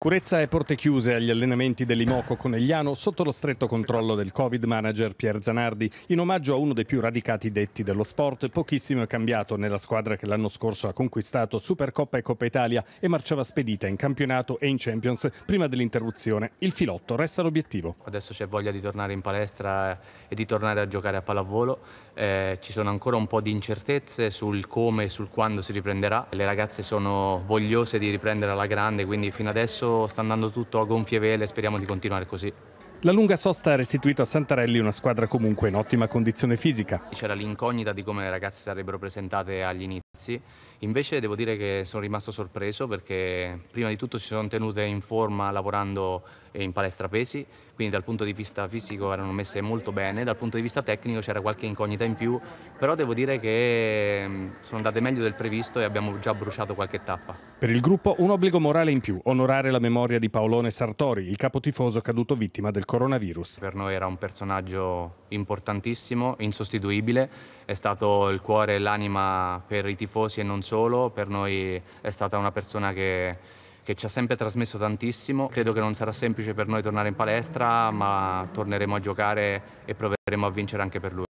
Sicurezza e porte chiuse agli allenamenti dell'Imoco Conegliano sotto lo stretto controllo del Covid manager Pier Zanardi. In omaggio a uno dei più radicati detti dello sport, pochissimo è cambiato nella squadra che l'anno scorso ha conquistato Supercoppa e Coppa Italia e marciava spedita in campionato e in Champions prima dell'interruzione. Il filotto resta l'obiettivo. Adesso c'è voglia di tornare in palestra e di tornare a giocare a pallavolo. Eh, ci sono ancora un po' di incertezze sul come e sul quando si riprenderà. Le ragazze sono vogliose di riprendere alla grande, quindi fino adesso adesso sta andando tutto a gonfie vele e speriamo di continuare così. La lunga sosta ha restituito a Santarelli una squadra comunque in ottima condizione fisica. C'era l'incognita di come le ragazze sarebbero presentate agli inizi. Sì, invece devo dire che sono rimasto sorpreso perché prima di tutto si sono tenute in forma lavorando in palestra pesi, quindi dal punto di vista fisico erano messe molto bene, dal punto di vista tecnico c'era qualche incognita in più, però devo dire che mm, sono andate meglio del previsto e abbiamo già bruciato qualche tappa. Per il gruppo un obbligo morale in più, onorare la memoria di Paolone Sartori, il capotifoso caduto vittima del coronavirus. Per noi era un personaggio importantissimo, insostituibile, è stato il cuore e l'anima per i tifosi tifosi e non solo, per noi è stata una persona che, che ci ha sempre trasmesso tantissimo. Credo che non sarà semplice per noi tornare in palestra, ma torneremo a giocare e proveremo a vincere anche per lui.